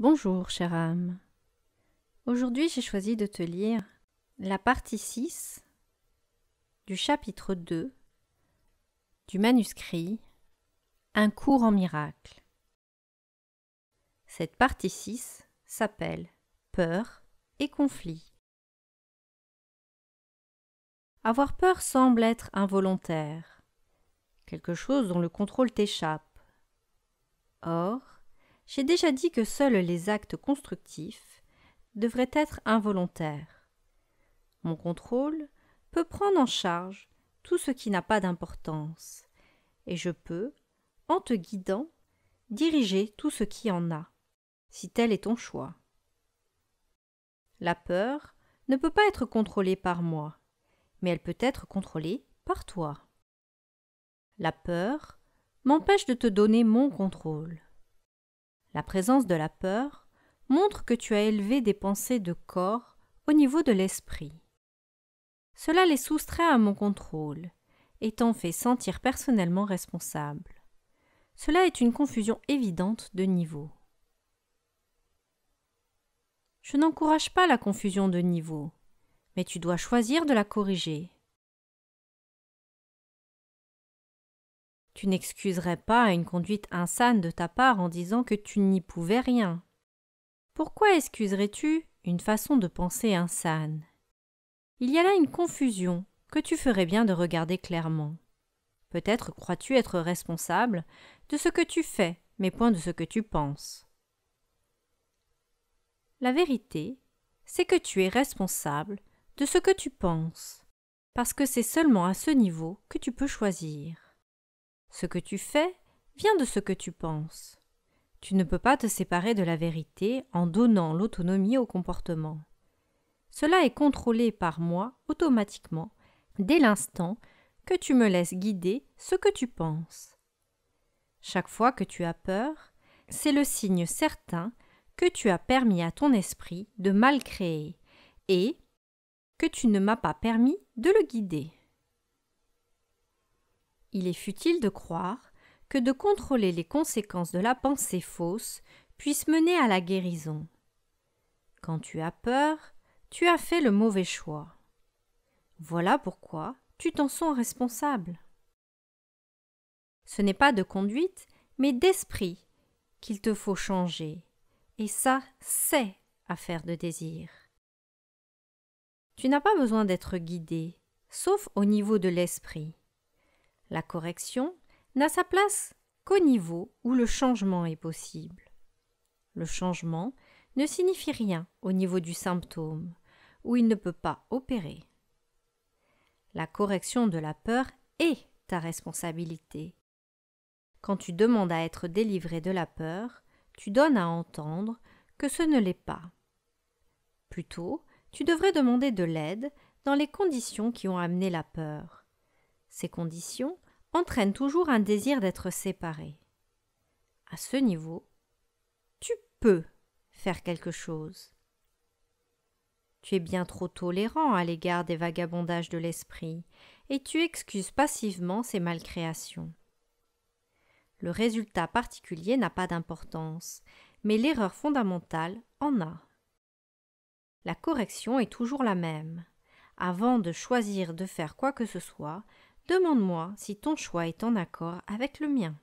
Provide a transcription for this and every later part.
Bonjour, chère âme. Aujourd'hui, j'ai choisi de te lire la partie 6 du chapitre 2 du manuscrit Un cours en miracle. Cette partie 6 s'appelle Peur et conflit. Avoir peur semble être involontaire, quelque chose dont le contrôle t'échappe. Or, j'ai déjà dit que seuls les actes constructifs devraient être involontaires. Mon contrôle peut prendre en charge tout ce qui n'a pas d'importance, et je peux, en te guidant, diriger tout ce qui en a, si tel est ton choix. La peur ne peut pas être contrôlée par moi, mais elle peut être contrôlée par toi. La peur m'empêche de te donner mon contrôle. La présence de la peur montre que tu as élevé des pensées de corps au niveau de l'esprit. Cela les soustrait à mon contrôle et t'en fait sentir personnellement responsable. Cela est une confusion évidente de niveau. Je n'encourage pas la confusion de niveau, mais tu dois choisir de la corriger. Tu n'excuserais pas une conduite insane de ta part en disant que tu n'y pouvais rien. Pourquoi excuserais-tu une façon de penser insane Il y a là une confusion que tu ferais bien de regarder clairement. Peut-être crois-tu être responsable de ce que tu fais, mais point de ce que tu penses. La vérité, c'est que tu es responsable de ce que tu penses, parce que c'est seulement à ce niveau que tu peux choisir. Ce que tu fais vient de ce que tu penses. Tu ne peux pas te séparer de la vérité en donnant l'autonomie au comportement. Cela est contrôlé par moi automatiquement dès l'instant que tu me laisses guider ce que tu penses. Chaque fois que tu as peur, c'est le signe certain que tu as permis à ton esprit de mal créer et que tu ne m'as pas permis de le guider. Il est futile de croire que de contrôler les conséquences de la pensée fausse puisse mener à la guérison. Quand tu as peur, tu as fait le mauvais choix. Voilà pourquoi tu t'en sens responsable. Ce n'est pas de conduite, mais d'esprit qu'il te faut changer, et ça, c'est affaire de désir. Tu n'as pas besoin d'être guidé, sauf au niveau de l'esprit. La correction n'a sa place qu'au niveau où le changement est possible. Le changement ne signifie rien au niveau du symptôme, où il ne peut pas opérer. La correction de la peur est ta responsabilité. Quand tu demandes à être délivré de la peur, tu donnes à entendre que ce ne l'est pas. Plutôt, tu devrais demander de l'aide dans les conditions qui ont amené la peur ces conditions entraînent toujours un désir d'être séparé. À ce niveau, tu peux faire quelque chose. Tu es bien trop tolérant à l'égard des vagabondages de l'esprit et tu excuses passivement ces malcréations. Le résultat particulier n'a pas d'importance, mais l'erreur fondamentale en a. La correction est toujours la même. Avant de choisir de faire quoi que ce soit, Demande-moi si ton choix est en accord avec le mien.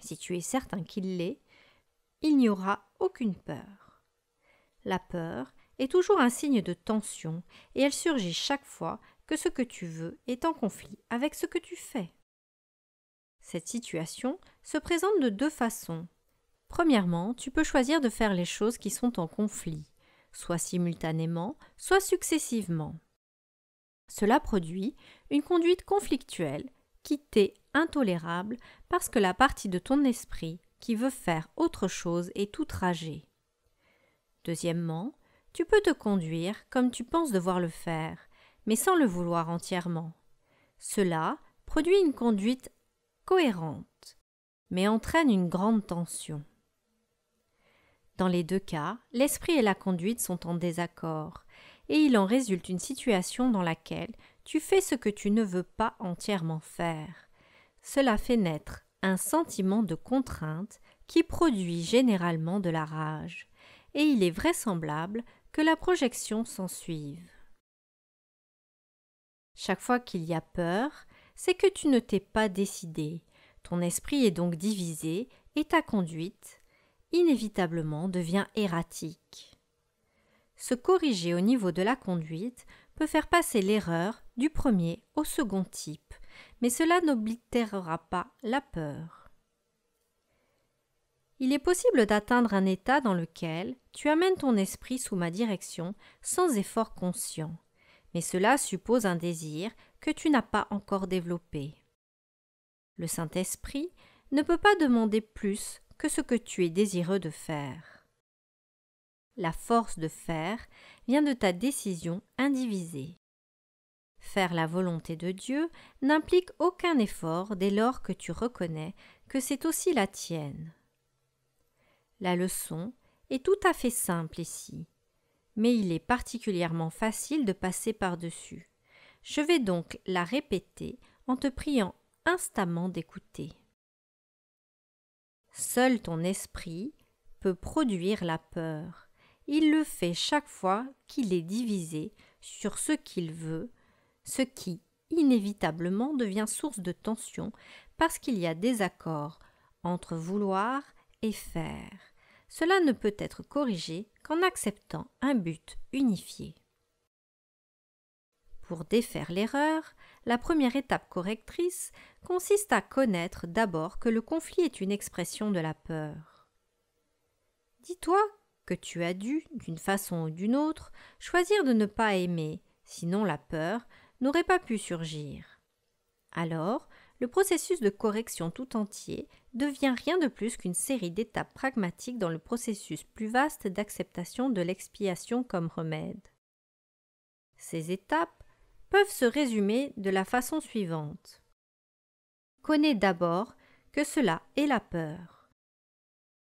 Si tu es certain qu'il l'est, il n'y aura aucune peur. La peur est toujours un signe de tension et elle surgit chaque fois que ce que tu veux est en conflit avec ce que tu fais. Cette situation se présente de deux façons. Premièrement, tu peux choisir de faire les choses qui sont en conflit, soit simultanément, soit successivement. Cela produit une conduite conflictuelle qui intolérable parce que la partie de ton esprit qui veut faire autre chose est outragée. Deuxièmement, tu peux te conduire comme tu penses devoir le faire, mais sans le vouloir entièrement. Cela produit une conduite cohérente, mais entraîne une grande tension. Dans les deux cas, l'esprit et la conduite sont en désaccord, et il en résulte une situation dans laquelle tu fais ce que tu ne veux pas entièrement faire. Cela fait naître un sentiment de contrainte qui produit généralement de la rage, et il est vraisemblable que la projection s'ensuive. Chaque fois qu'il y a peur, c'est que tu ne t'es pas décidé. Ton esprit est donc divisé et ta conduite, inévitablement, devient erratique se corriger au niveau de la conduite peut faire passer l'erreur du premier au second type, mais cela n'oblitérera pas la peur. Il est possible d'atteindre un état dans lequel tu amènes ton esprit sous ma direction sans effort conscient, mais cela suppose un désir que tu n'as pas encore développé. Le Saint-Esprit ne peut pas demander plus que ce que tu es désireux de faire la force de faire, vient de ta décision indivisée. Faire la volonté de Dieu n'implique aucun effort dès lors que tu reconnais que c'est aussi la tienne. La leçon est tout à fait simple ici, mais il est particulièrement facile de passer par-dessus. Je vais donc la répéter en te priant instamment d'écouter. Seul ton esprit peut produire la peur il le fait chaque fois qu'il est divisé sur ce qu'il veut, ce qui, inévitablement, devient source de tension parce qu'il y a désaccord entre vouloir et faire. Cela ne peut être corrigé qu'en acceptant un but unifié. Pour défaire l'erreur, la première étape correctrice consiste à connaître d'abord que le conflit est une expression de la peur. Dis-toi que tu as dû, d'une façon ou d'une autre, choisir de ne pas aimer, sinon la peur n'aurait pas pu surgir. Alors, le processus de correction tout entier devient rien de plus qu'une série d'étapes pragmatiques dans le processus plus vaste d'acceptation de l'expiation comme remède. Ces étapes peuvent se résumer de la façon suivante. Connais d'abord que cela est la peur.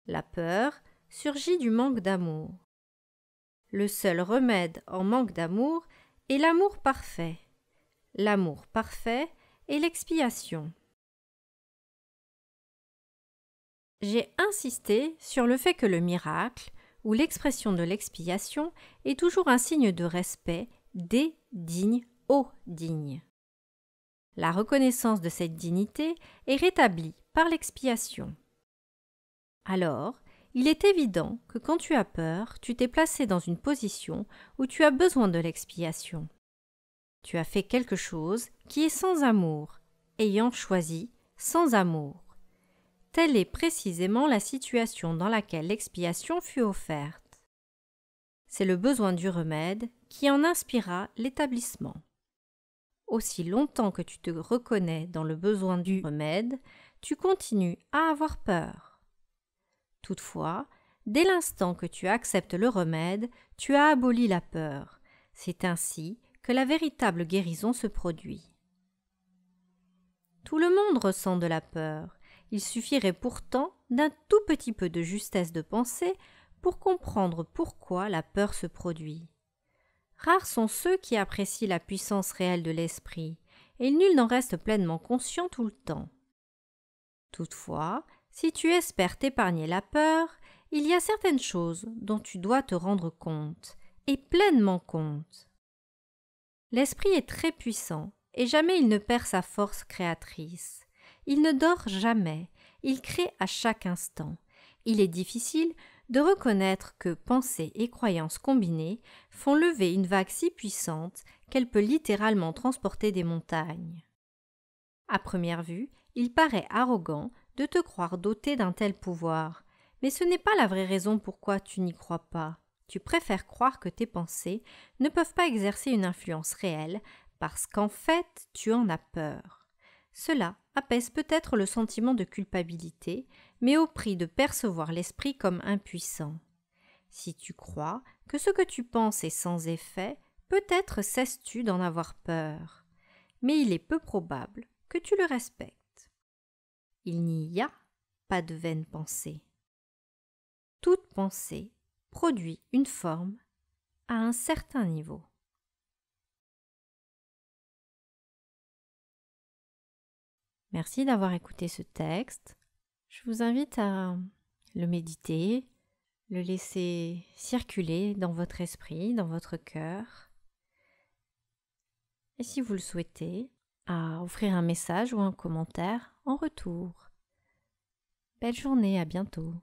La peur surgit du manque d'amour. Le seul remède en manque d'amour est l'amour parfait. L'amour parfait est l'expiation. J'ai insisté sur le fait que le miracle, ou l'expression de l'expiation, est toujours un signe de respect des dignes aux dignes. La reconnaissance de cette dignité est rétablie par l'expiation. Alors, il est évident que quand tu as peur, tu t'es placé dans une position où tu as besoin de l'expiation. Tu as fait quelque chose qui est sans amour, ayant choisi sans amour. Telle est précisément la situation dans laquelle l'expiation fut offerte. C'est le besoin du remède qui en inspira l'établissement. Aussi longtemps que tu te reconnais dans le besoin du remède, tu continues à avoir peur. Toutefois, dès l'instant que tu acceptes le remède, tu as aboli la peur. C'est ainsi que la véritable guérison se produit. Tout le monde ressent de la peur. Il suffirait pourtant d'un tout petit peu de justesse de pensée pour comprendre pourquoi la peur se produit. Rares sont ceux qui apprécient la puissance réelle de l'esprit, et nul n'en reste pleinement conscient tout le temps. Toutefois, si tu espères t'épargner la peur, il y a certaines choses dont tu dois te rendre compte, et pleinement compte. L'esprit est très puissant, et jamais il ne perd sa force créatrice. Il ne dort jamais, il crée à chaque instant. Il est difficile de reconnaître que pensée et croyance combinées font lever une vague si puissante qu'elle peut littéralement transporter des montagnes. À première vue, il paraît arrogant de te croire doté d'un tel pouvoir, mais ce n'est pas la vraie raison pourquoi tu n'y crois pas. Tu préfères croire que tes pensées ne peuvent pas exercer une influence réelle parce qu'en fait tu en as peur. Cela apaise peut-être le sentiment de culpabilité, mais au prix de percevoir l'esprit comme impuissant. Si tu crois que ce que tu penses est sans effet, peut-être cesses-tu d'en avoir peur. Mais il est peu probable que tu le respectes il n'y a pas de vaine pensée. Toute pensée produit une forme à un certain niveau. Merci d'avoir écouté ce texte. Je vous invite à le méditer, le laisser circuler dans votre esprit, dans votre cœur. Et si vous le souhaitez, à offrir un message ou un commentaire en retour. Belle journée, à bientôt.